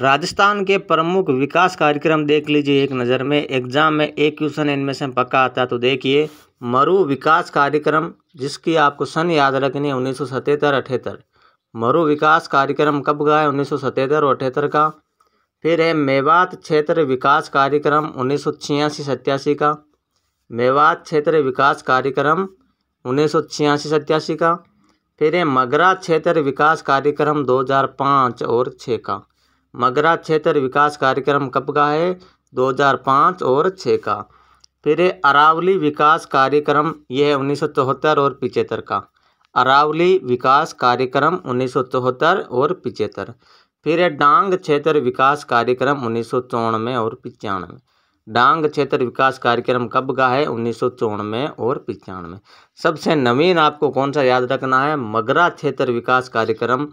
राजस्थान के प्रमुख विकास कार्यक्रम देख लीजिए एक नज़र में एग्जाम में एक क्वेश्चन इनमें से पक्का आता है तो देखिए मरु विकास कार्यक्रम जिसकी आपको सन याद रखनी है उन्नीस सौ सतहत्तर अठहत्तर मरु विकास कार्यक्रम कब का है उन्नीस सौ सतहत्तर और अठहत्तर का फिर है मेवात क्षेत्र विकास कार्यक्रम उन्नीस सौ छियासी सत्यासी का मेवात क्षेत्र विकास कार्यक्रम उन्नीस सौ छियासी सत्यासी का फिर है मगरा क्षेत्र विकास कार्यक्रम 2005 और 6 का मगरा क्षेत्र विकास कार्यक्रम कब का है दो हज़ार पाँच और छः का फिर अरावली विकास कार्यक्रम यह है उन्नीस सौ चौहत्तर और पिचहत्तर का अरावली विकास कार्यक्रम उन्नीस सौ चौहत्तर और पिचहत्तर फिर डांग क्षेत्र विकास कार्यक्रम उन्नीस सौ और पचानवे डांग क्षेत्र विकास कार्यक्रम कब का है उन्नीस सौ और पचानवे सबसे नवीन आपको कौन सा याद रखना है मगरा क्षेत्र विकास कार्यक्रम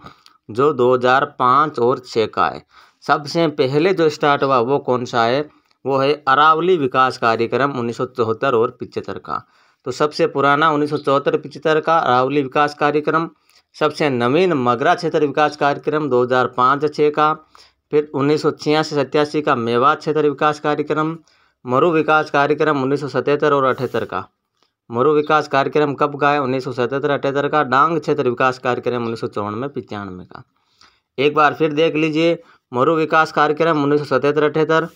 जो दो हज़ार पाँच और छः का है सबसे पहले जो स्टार्ट हुआ वो कौन सा है वो है अरावली विकास कार्यक्रम उन्नीस सौ चौहत्तर और पिचहत्तर का तो सबसे पुराना उन्नीस सौ चौहत्तर पिचहत्तर का अरावली विकास कार्यक्रम सबसे नवीन मगरा क्षेत्र विकास कार्यक्रम दो हज़ार पाँच छः का फिर उन्नीस सौ छियासी का मेवात क्षेत्र विकास कार्यक्रम मरु विकास कार्यक्रम उन्नीस सौ सतहत्तर और अठहत्तर का मरु विकास कार्यक्रम कब का है उन्नीस सौ सतहत्तर अठहत्तर का डांग क्षेत्र विकास कार्यक्रम उन्नीस सौ चौरानवे पचानवे का एक बार फिर देख लीजिए मरु विकास कार्यक्रम उन्नीस सौ सतहत्तर अठहत्तर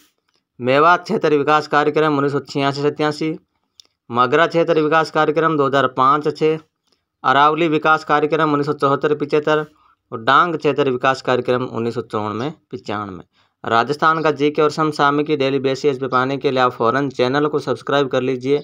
मेवात क्षेत्र विकास कार्यक्रम उन्नीस सौ छियासी सत्यासी मगरा क्षेत्र विकास कार्यक्रम दो हज़ार पाँच छः अरावली विकास कार्यक्रम उन्नीस सौ चौहत्तर पिचहत्तर और डांग क्षेत्र विकास कार्यक्रम उन्नीस सौ चौरानवे पचानवे राजस्थान का जीके और की डेली बेसिस पे पाने के लिए आप फ़ौरन चैनल को सब्सक्राइब कर लीजिए